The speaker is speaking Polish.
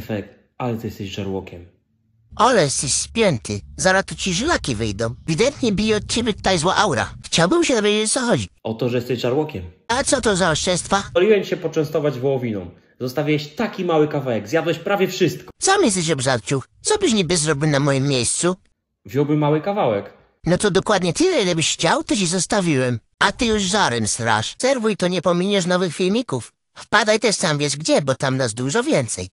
Stefek, ale ty jesteś żarłokiem. Ale jesteś spięty. Zaraz tu ci żylaki wyjdą. Widentnie bije od ciebie tutaj zła aura. Chciałbym się dowiedzieć, co chodzi. O to, że jesteś żarłokiem. A co to za oszczerstwa? Pozwoliłem się poczęstować wołowiną. Zostawiłeś taki mały kawałek, zjadłeś prawie wszystko. Sam jesteś obżarciu. Co byś niby zrobił na moim miejscu? Wziąłby mały kawałek. No to dokładnie tyle, ile byś chciał, to ci zostawiłem. A ty już żarem strasz. Serwuj, to nie pominiesz nowych filmików. Wpadaj też sam wiesz gdzie, bo tam nas dużo więcej.